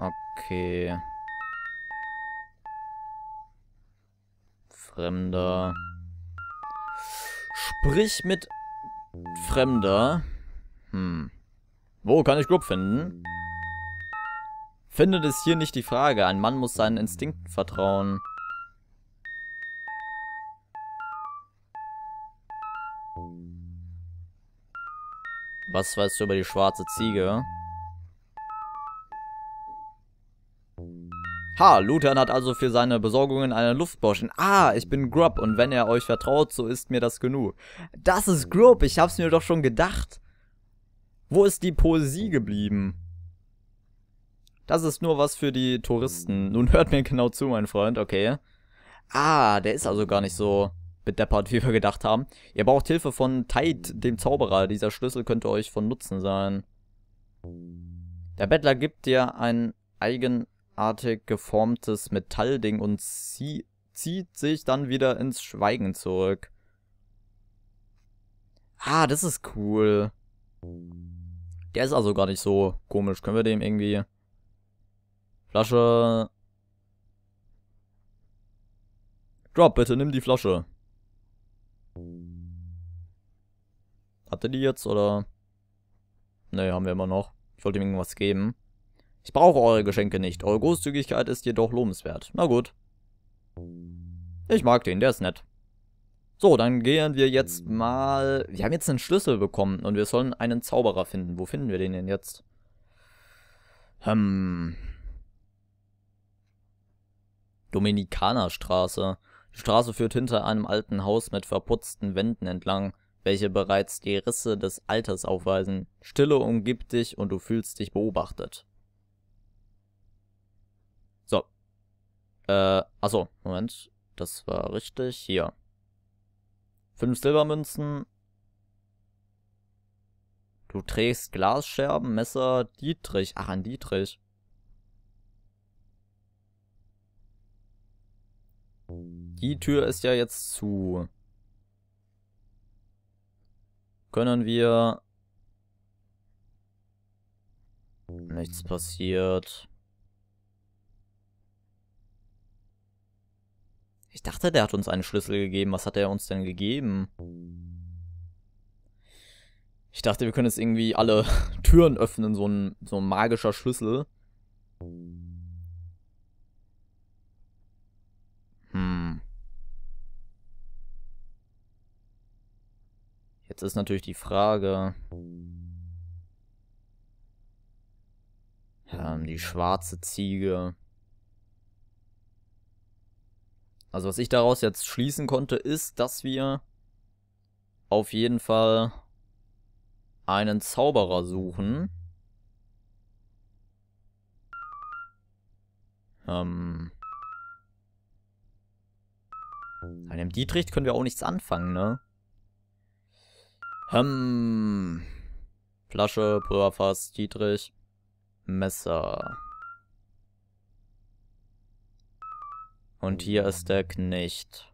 Okay. Fremder. Sprich mit Fremder. Hm. Wo kann ich Club finden? Findet es hier nicht die Frage. Ein Mann muss seinen Instinkten vertrauen. Was weißt du über die schwarze Ziege? Ha, Luthern hat also für seine Besorgungen eine Luftbauschen. Ah, ich bin Grub und wenn er euch vertraut, so ist mir das genug. Das ist Grub, ich hab's mir doch schon gedacht. Wo ist die Poesie geblieben? Das ist nur was für die Touristen. Nun hört mir genau zu, mein Freund, okay. Ah, der ist also gar nicht so bedeppert, wie wir gedacht haben. Ihr braucht Hilfe von Tide, dem Zauberer. Dieser Schlüssel könnte euch von Nutzen sein. Der Bettler gibt dir ein eigen artig geformtes Metallding und zieht sich dann wieder ins Schweigen zurück. Ah, das ist cool. Der ist also gar nicht so komisch. Können wir dem irgendwie... Flasche... Drop, bitte, nimm die Flasche. Hat er die jetzt, oder? Ne, haben wir immer noch. Ich wollte ihm irgendwas geben. Ich brauche eure Geschenke nicht, eure Großzügigkeit ist jedoch lobenswert. Na gut. Ich mag den, der ist nett. So, dann gehen wir jetzt mal... Wir haben jetzt einen Schlüssel bekommen und wir sollen einen Zauberer finden. Wo finden wir den denn jetzt? Hm... Dominikanerstraße. Die Straße führt hinter einem alten Haus mit verputzten Wänden entlang, welche bereits die Risse des Alters aufweisen. Stille umgibt dich und du fühlst dich beobachtet. Äh, achso, Moment. Das war richtig. Hier. Fünf Silbermünzen. Du trägst Glasscherben, Messer, Dietrich. Ach, ein Dietrich. Die Tür ist ja jetzt zu. Können wir... Nichts passiert. Ich dachte, der hat uns einen Schlüssel gegeben. Was hat er uns denn gegeben? Ich dachte, wir können jetzt irgendwie alle Türen öffnen, so ein, so ein magischer Schlüssel. Hm. Jetzt ist natürlich die Frage. Ähm, die schwarze Ziege. Also was ich daraus jetzt schließen konnte, ist, dass wir auf jeden Fall einen Zauberer suchen. Ähm. An dem Dietrich können wir auch nichts anfangen, ne? Hm. Flasche, Pulverfass, Dietrich, Messer. Und hier ist der Knecht.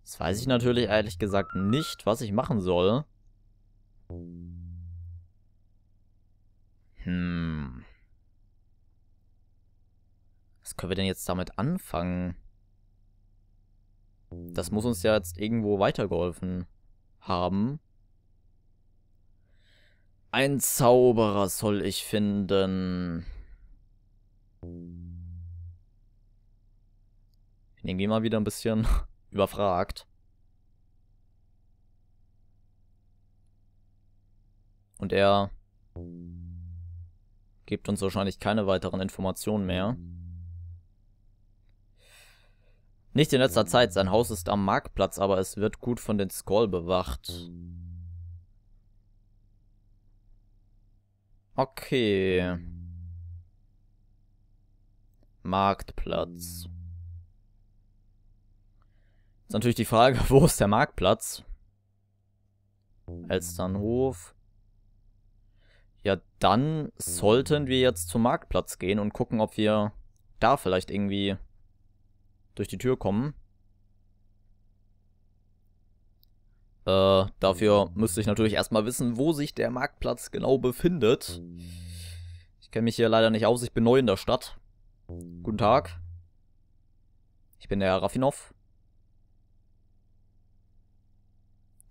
Jetzt weiß ich natürlich ehrlich gesagt nicht, was ich machen soll. Hm. Was können wir denn jetzt damit anfangen? Das muss uns ja jetzt irgendwo weitergeholfen haben. Ein Zauberer soll ich finden. Hm. Bin irgendwie mal wieder ein bisschen überfragt. Und er gibt uns wahrscheinlich keine weiteren Informationen mehr. Nicht in letzter Zeit, sein Haus ist am Marktplatz, aber es wird gut von den Skoll bewacht. Okay. Marktplatz. Ist natürlich die Frage, wo ist der Marktplatz? Elsternhof. Ja, dann sollten wir jetzt zum Marktplatz gehen und gucken, ob wir da vielleicht irgendwie durch die Tür kommen. Äh, dafür müsste ich natürlich erstmal wissen, wo sich der Marktplatz genau befindet. Ich kenne mich hier leider nicht aus, ich bin neu in der Stadt. Guten Tag. Ich bin der Raffinov.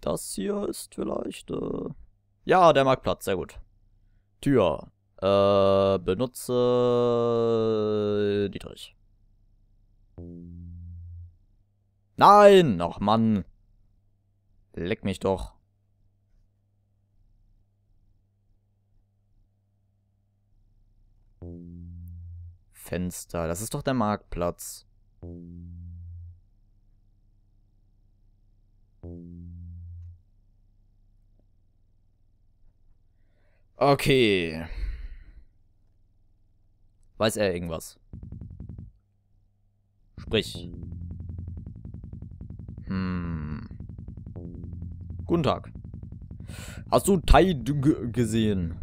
Das hier ist vielleicht... Äh ja, der Marktplatz, sehr gut. Tür. Äh, benutze... Dietrich. Nein! Ach Mann. Leck mich doch. Fenster. Das ist doch der Marktplatz. Okay. Weiß er irgendwas? Sprich. Hm. Guten Tag. Hast du Tai gesehen?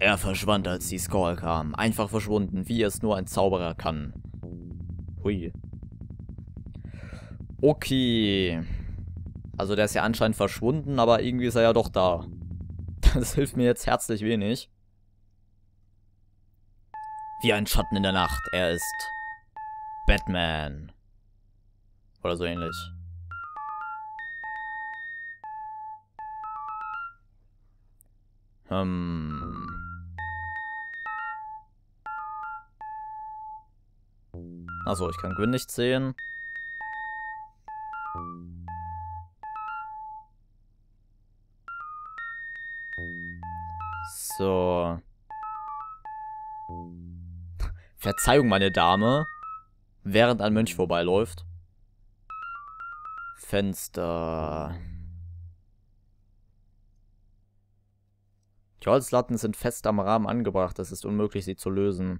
Er verschwand, als die Skull kam. Einfach verschwunden, wie es nur ein Zauberer kann. Hui. Okay. Also der ist ja anscheinend verschwunden, aber irgendwie ist er ja doch da. Das hilft mir jetzt herzlich wenig. Wie ein Schatten in der Nacht. Er ist Batman. Oder so ähnlich. Hm. Achso, ich kann Gwyn nicht sehen. So. Verzeihung, meine Dame. Während ein Mönch vorbeiläuft. Fenster. Die Holzlatten sind fest am Rahmen angebracht. Es ist unmöglich, sie zu lösen.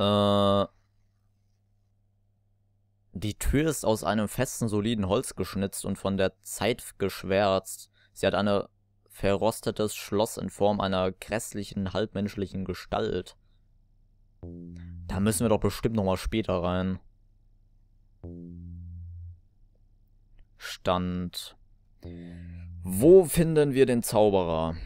Äh. Die Tür ist aus einem festen, soliden Holz geschnitzt und von der Zeit geschwärzt. Sie hat ein verrostetes Schloss in Form einer grässlichen, halbmenschlichen Gestalt. Da müssen wir doch bestimmt nochmal später rein. Stand. Wo finden wir den Zauberer?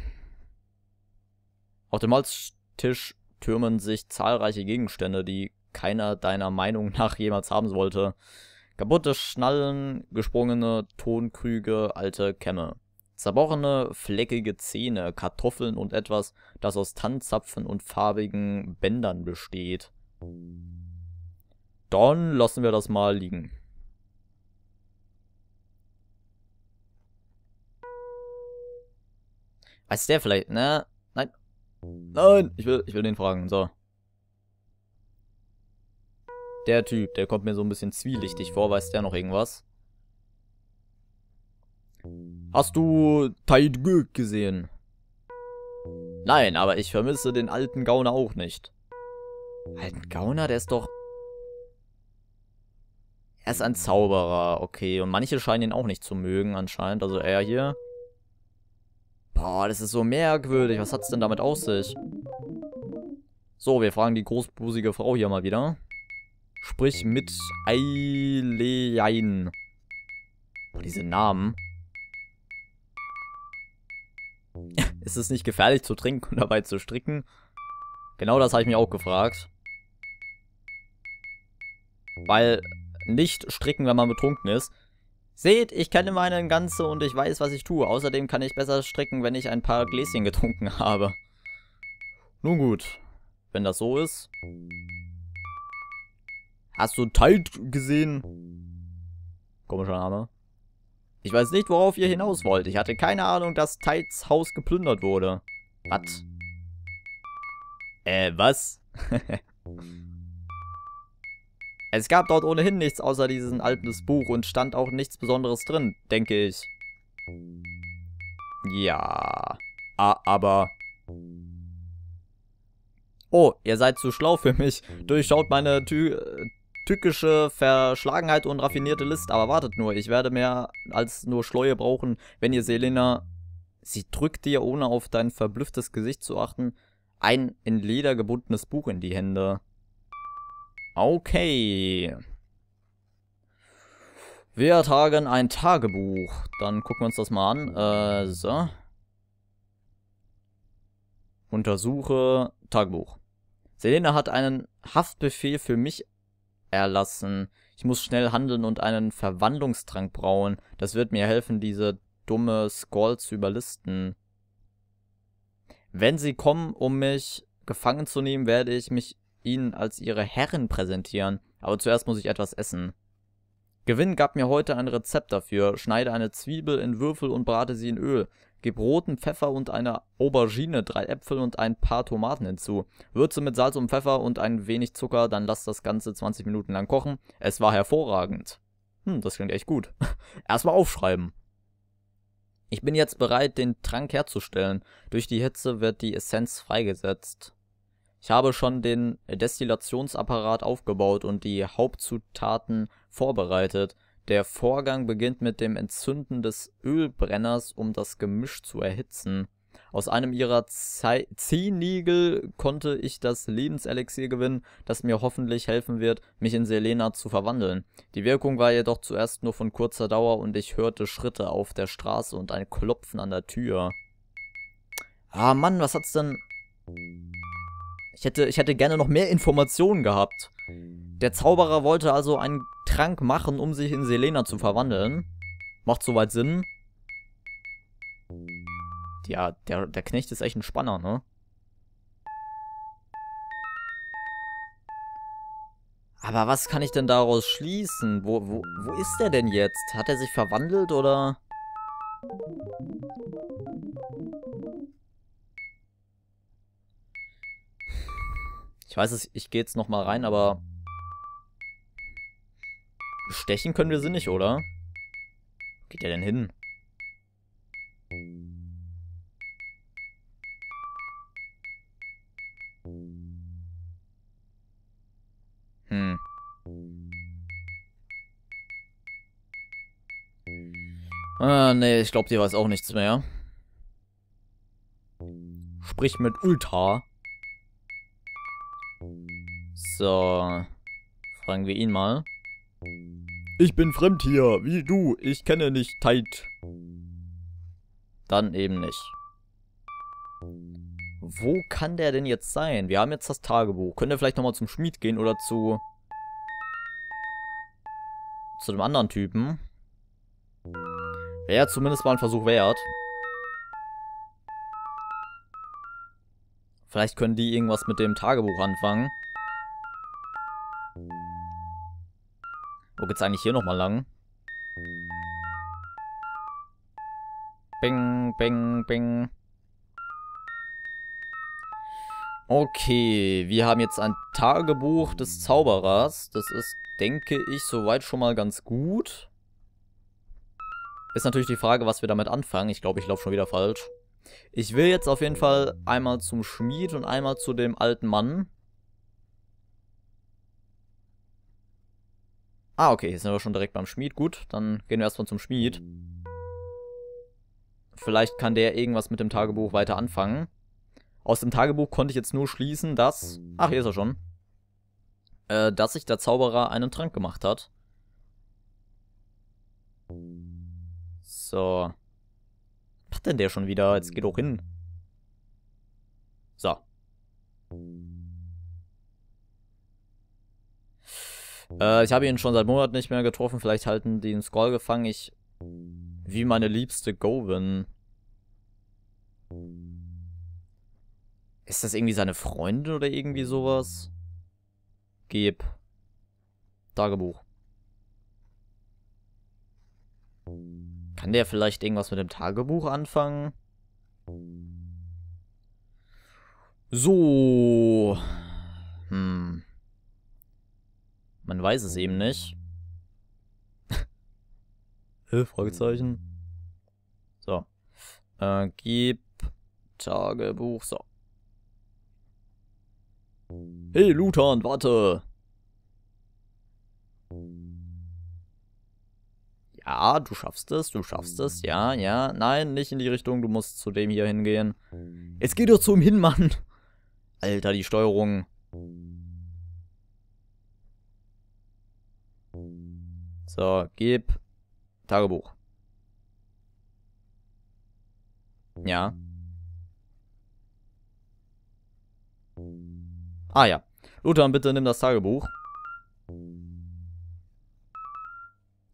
Auf dem Holztisch türmen sich zahlreiche Gegenstände, die keiner deiner Meinung nach jemals haben sollte. Kaputte Schnallen, gesprungene Tonkrüge, alte Kämme. Zerbrochene, fleckige Zähne, Kartoffeln und etwas, das aus Tannzapfen und farbigen Bändern besteht. Dann lassen wir das mal liegen. Weiß der vielleicht, ne? Nein. Nein, ich will, ich will den fragen, so. Der Typ, der kommt mir so ein bisschen zwielichtig vor. Weiß der noch irgendwas? Hast du Taidgök gesehen? Nein, aber ich vermisse den alten Gauner auch nicht. Alten Gauner, der ist doch... Er ist ein Zauberer, okay. Und manche scheinen ihn auch nicht zu mögen anscheinend. Also er hier. Boah, das ist so merkwürdig. Was hat's denn damit auf sich? So, wir fragen die großbusige Frau hier mal wieder. Sprich mit Eilein. Boah, diese Namen. Ist es nicht gefährlich zu trinken und dabei zu stricken? Genau das habe ich mich auch gefragt. Weil nicht stricken, wenn man betrunken ist. Seht, ich kenne meine Ganze und ich weiß, was ich tue. Außerdem kann ich besser stricken, wenn ich ein paar Gläschen getrunken habe. Nun gut, wenn das so ist. Hast du Tide gesehen? Komischer Name. Ich weiß nicht, worauf ihr hinaus wollt. Ich hatte keine Ahnung, dass Tides Haus geplündert wurde. Was? Äh, was? es gab dort ohnehin nichts außer diesem alten Buch und stand auch nichts Besonderes drin, denke ich. Ja. Ah, aber... Oh, ihr seid zu schlau für mich. Durchschaut meine Tür... Äh, tückische Verschlagenheit und raffinierte List. Aber wartet nur, ich werde mehr als nur Schleue brauchen, wenn ihr Selena... Sie drückt dir, ohne auf dein verblüfftes Gesicht zu achten, ein in Leder gebundenes Buch in die Hände. Okay. Wir tragen ein Tagebuch. Dann gucken wir uns das mal an. Äh, so. Untersuche Tagebuch. Selena hat einen Haftbefehl für mich erlassen. Ich muss schnell handeln und einen Verwandlungstrank brauen. Das wird mir helfen, diese dumme Skull zu überlisten. Wenn sie kommen, um mich gefangen zu nehmen, werde ich mich ihnen als ihre Herrin präsentieren. Aber zuerst muss ich etwas essen. Gewinn gab mir heute ein Rezept dafür. Schneide eine Zwiebel in Würfel und brate sie in Öl. Gib roten Pfeffer und eine Aubergine, drei Äpfel und ein paar Tomaten hinzu. Würze mit Salz und Pfeffer und ein wenig Zucker, dann lass das Ganze 20 Minuten lang kochen. Es war hervorragend. Hm, das klingt echt gut. Erstmal aufschreiben. Ich bin jetzt bereit, den Trank herzustellen. Durch die Hitze wird die Essenz freigesetzt. Ich habe schon den Destillationsapparat aufgebaut und die Hauptzutaten vorbereitet. Der Vorgang beginnt mit dem Entzünden des Ölbrenners, um das Gemisch zu erhitzen. Aus einem ihrer Ze konnte ich das Lebenselixier gewinnen, das mir hoffentlich helfen wird, mich in Selena zu verwandeln. Die Wirkung war jedoch zuerst nur von kurzer Dauer und ich hörte Schritte auf der Straße und ein Klopfen an der Tür. Ah Mann, was hat's denn... Ich hätte, ich hätte gerne noch mehr Informationen gehabt. Der Zauberer wollte also einen Trank machen, um sich in Selena zu verwandeln. Macht soweit Sinn. Ja, der, der Knecht ist echt ein Spanner, ne? Aber was kann ich denn daraus schließen? Wo, wo, wo ist der denn jetzt? Hat er sich verwandelt oder... Ich weiß es, ich gehe jetzt nochmal rein, aber Stechen können wir sie nicht, oder? Wo geht der denn hin? Hm. Ah, nee, ich glaube, die weiß auch nichts mehr. Sprich mit Ultra. So. Fragen wir ihn mal. Ich bin fremd hier, wie du. Ich kenne nicht Teit. Dann eben nicht. Wo kann der denn jetzt sein? Wir haben jetzt das Tagebuch. Können wir vielleicht nochmal zum Schmied gehen oder zu... Zu dem anderen Typen? Wäre zumindest mal ein Versuch wert. Vielleicht können die irgendwas mit dem Tagebuch anfangen. Wo geht's eigentlich hier nochmal lang? Bing, bing, bing. Okay, wir haben jetzt ein Tagebuch des Zauberers. Das ist, denke ich, soweit schon mal ganz gut. Ist natürlich die Frage, was wir damit anfangen. Ich glaube, ich laufe schon wieder falsch. Ich will jetzt auf jeden Fall einmal zum Schmied und einmal zu dem alten Mann. Ah, okay, hier sind wir schon direkt beim Schmied. Gut, dann gehen wir erstmal zum Schmied. Vielleicht kann der irgendwas mit dem Tagebuch weiter anfangen. Aus dem Tagebuch konnte ich jetzt nur schließen, dass... Ach, hier ist er schon. Äh, dass sich der Zauberer einen Trank gemacht hat. So. Was hat denn der schon wieder? Jetzt geh doch hin. So. Äh, ich habe ihn schon seit Monaten nicht mehr getroffen. Vielleicht halten die einen Skull gefangen. Ich... Wie meine liebste Govin. Ist das irgendwie seine Freundin oder irgendwie sowas? Geb. Tagebuch. Kann der vielleicht irgendwas mit dem Tagebuch anfangen? So. Hm. Man weiß es eben nicht. Fragezeichen. So. Äh, gib Tagebuch. So. Hey, Luthan, warte! Ja, du schaffst es, du schaffst es, ja, ja. Nein, nicht in die Richtung, du musst zu dem hier hingehen. Jetzt geh doch zu ihm hin, Mann! Alter, die Steuerung. So, gib Tagebuch. Ja. Ah ja. Luther, bitte nimm das Tagebuch.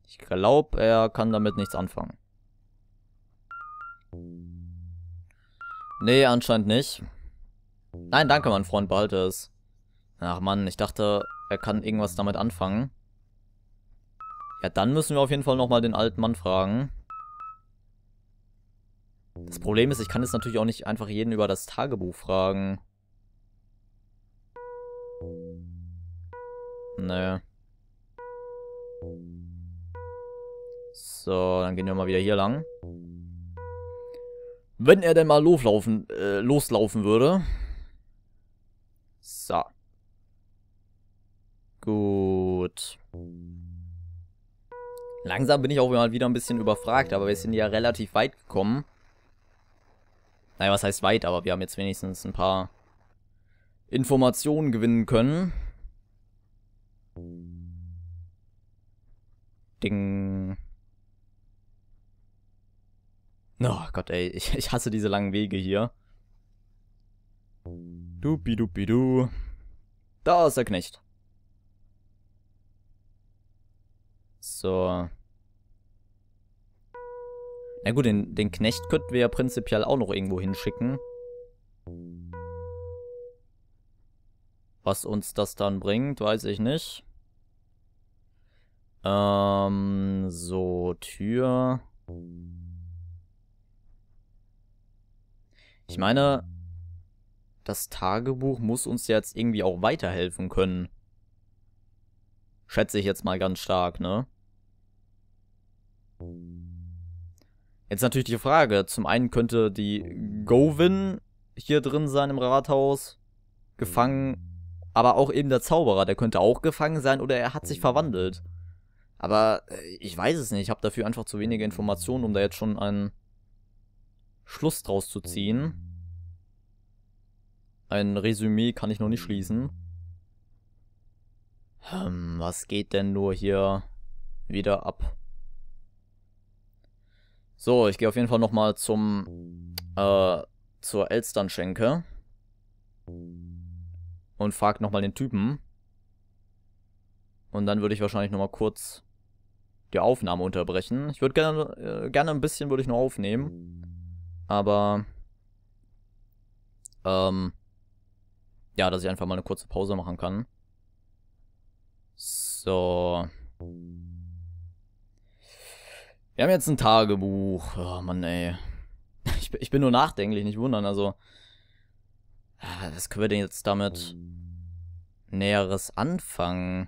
Ich glaube, er kann damit nichts anfangen. Nee, anscheinend nicht. Nein, danke, mein Freund, behalte es. Ach Mann, ich dachte, er kann irgendwas damit anfangen. Ja, dann müssen wir auf jeden Fall nochmal den alten Mann fragen. Das Problem ist, ich kann jetzt natürlich auch nicht einfach jeden über das Tagebuch fragen. Nö. So, dann gehen wir mal wieder hier lang. Wenn er denn mal loslaufen, äh, loslaufen würde. So. Gut. Langsam bin ich auch mal wieder ein bisschen überfragt, aber wir sind ja relativ weit gekommen. Naja, was heißt weit, aber wir haben jetzt wenigstens ein paar Informationen gewinnen können. Ding. Oh Gott, ey, ich, ich hasse diese langen Wege hier. Dupidupidu. Da ist der Knecht. So. Na gut, den, den Knecht könnten wir ja prinzipiell auch noch irgendwo hinschicken. Was uns das dann bringt, weiß ich nicht. Ähm, so, Tür. Ich meine, das Tagebuch muss uns jetzt irgendwie auch weiterhelfen können. Schätze ich jetzt mal ganz stark, ne? Jetzt natürlich die Frage, zum einen könnte die Govin hier drin sein im Rathaus, gefangen, aber auch eben der Zauberer, der könnte auch gefangen sein oder er hat sich verwandelt. Aber äh, ich weiß es nicht, ich habe dafür einfach zu wenige Informationen, um da jetzt schon einen Schluss draus zu ziehen. Ein Resümee kann ich noch nicht schließen. Hm, was geht denn nur hier wieder ab? So, ich gehe auf jeden Fall nochmal zum, äh, zur Elsternschenke. Und frag nochmal den Typen. Und dann würde ich wahrscheinlich nochmal kurz die Aufnahme unterbrechen. Ich würde gerne, äh, gerne ein bisschen würde ich noch aufnehmen. Aber, ähm, ja, dass ich einfach mal eine kurze Pause machen kann. So. Wir haben jetzt ein Tagebuch. Oh Mann, ey. Ich, ich bin nur nachdenklich, nicht wundern. Also, was können wir denn jetzt damit hm. Näheres anfangen?